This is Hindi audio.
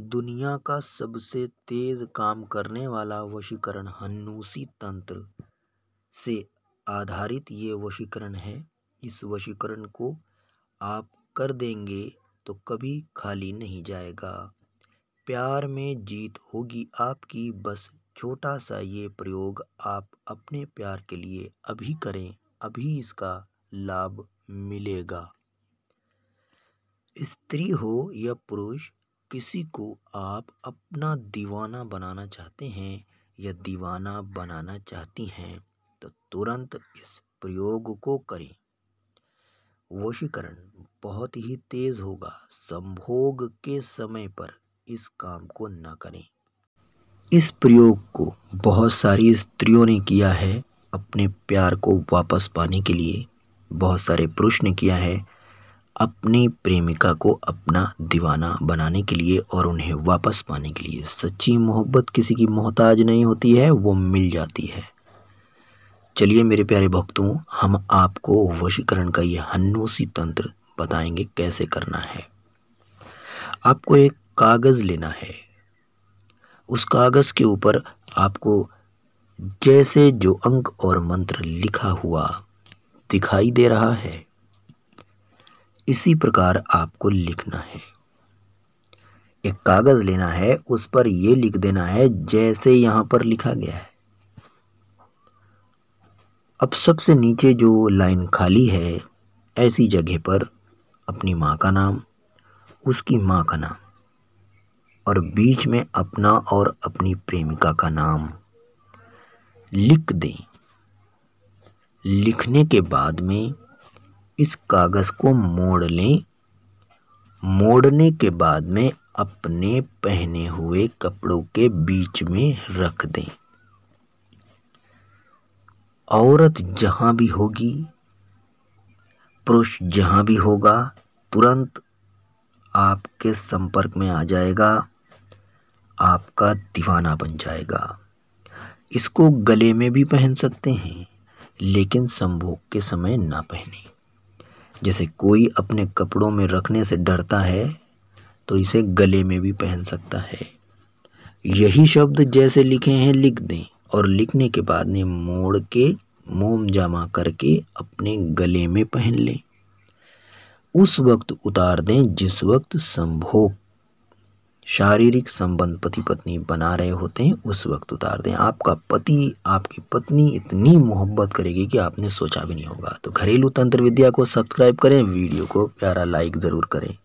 दुनिया का सबसे तेज काम करने वाला वशीकरण हन्नुसी तंत्र से आधारित ये वशीकरण है इस वशीकरण को आप कर देंगे तो कभी खाली नहीं जाएगा प्यार में जीत होगी आपकी बस छोटा सा ये प्रयोग आप अपने प्यार के लिए अभी करें अभी इसका लाभ मिलेगा स्त्री हो या पुरुष किसी को आप अपना दीवाना बनाना चाहते हैं या दीवाना बनाना चाहती हैं तो तुरंत इस प्रयोग को करें वशीकरण बहुत ही तेज होगा संभोग के समय पर इस काम को न करें इस प्रयोग को बहुत सारी स्त्रियों ने किया है अपने प्यार को वापस पाने के लिए बहुत सारे पुरुष ने किया है अपनी प्रेमिका को अपना दीवाना बनाने के लिए और उन्हें वापस पाने के लिए सच्ची मोहब्बत किसी की मोहताज नहीं होती है वो मिल जाती है चलिए मेरे प्यारे भक्तों हम आपको वशीकरण का ये हन्नूसी तंत्र बताएंगे कैसे करना है आपको एक कागज़ लेना है उस कागज़ के ऊपर आपको जैसे जो अंक और मंत्र लिखा हुआ दिखाई दे रहा है इसी प्रकार आपको लिखना है एक कागज़ लेना है उस पर ये लिख देना है जैसे यहाँ पर लिखा गया है अब सबसे नीचे जो लाइन खाली है ऐसी जगह पर अपनी माँ का नाम उसकी माँ का नाम और बीच में अपना और अपनी प्रेमिका का नाम लिख दें लिखने के बाद में इस कागज़ को मोड़ लें मोड़ने के बाद में अपने पहने हुए कपड़ों के बीच में रख दें औरत जहाँ भी होगी पुरुष जहाँ भी होगा तुरंत आपके संपर्क में आ जाएगा आपका दीवाना बन जाएगा इसको गले में भी पहन सकते हैं लेकिन संभोग के समय ना पहने जैसे कोई अपने कपड़ों में रखने से डरता है तो इसे गले में भी पहन सकता है यही शब्द जैसे लिखे हैं लिख दें और लिखने के बाद में मोड़ के मोम जमा करके अपने गले में पहन लें उस वक्त उतार दें जिस वक्त संभोग शारीरिक संबंध पति पत्नी बना रहे होते हैं उस वक्त उतार दें आपका पति आपकी पत्नी इतनी मोहब्बत करेगी कि आपने सोचा भी नहीं होगा तो घरेलू तंत्र विद्या को सब्सक्राइब करें वीडियो को प्यारा लाइक ज़रूर करें